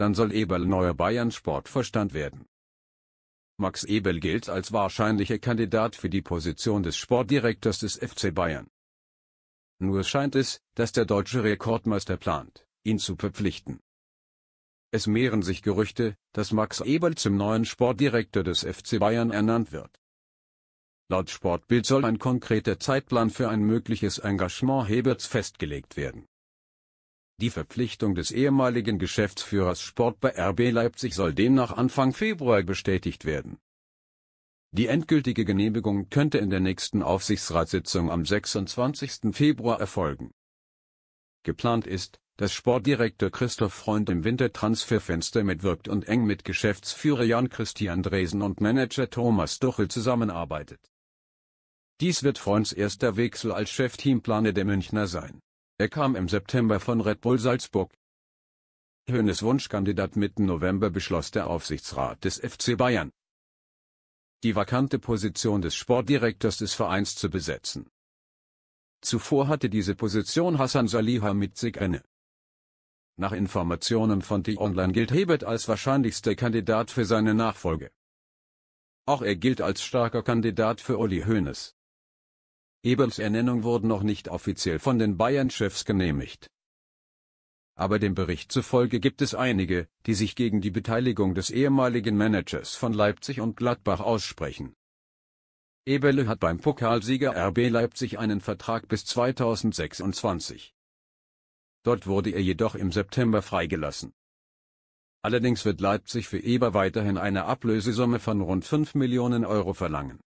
dann soll Eberl neuer Bayern-Sportvorstand werden. Max Eberl gilt als wahrscheinlicher Kandidat für die Position des Sportdirektors des FC Bayern. Nur scheint es, dass der deutsche Rekordmeister plant, ihn zu verpflichten. Es mehren sich Gerüchte, dass Max Eberl zum neuen Sportdirektor des FC Bayern ernannt wird. Laut Sportbild soll ein konkreter Zeitplan für ein mögliches Engagement Heberts festgelegt werden. Die Verpflichtung des ehemaligen Geschäftsführers Sport bei RB Leipzig soll demnach Anfang Februar bestätigt werden. Die endgültige Genehmigung könnte in der nächsten Aufsichtsratssitzung am 26. Februar erfolgen. Geplant ist, dass Sportdirektor Christoph Freund im Wintertransferfenster mitwirkt und eng mit Geschäftsführer Jan Christian Dresen und Manager Thomas Duchel zusammenarbeitet. Dies wird Freunds erster Wechsel als Chefteamplaner der Münchner sein. Er kam im September von Red Bull Salzburg. Hönes Wunschkandidat Mitte November beschloss der Aufsichtsrat des FC Bayern, die vakante Position des Sportdirektors des Vereins zu besetzen. Zuvor hatte diese Position Hassan mit sich inne. Nach Informationen von T-Online gilt Hebert als wahrscheinlichster Kandidat für seine Nachfolge. Auch er gilt als starker Kandidat für Uli Hoeneß. Ebels Ernennung wurde noch nicht offiziell von den Bayern-Chefs genehmigt. Aber dem Bericht zufolge gibt es einige, die sich gegen die Beteiligung des ehemaligen Managers von Leipzig und Gladbach aussprechen. Eberle hat beim Pokalsieger RB Leipzig einen Vertrag bis 2026. Dort wurde er jedoch im September freigelassen. Allerdings wird Leipzig für Eber weiterhin eine Ablösesumme von rund 5 Millionen Euro verlangen.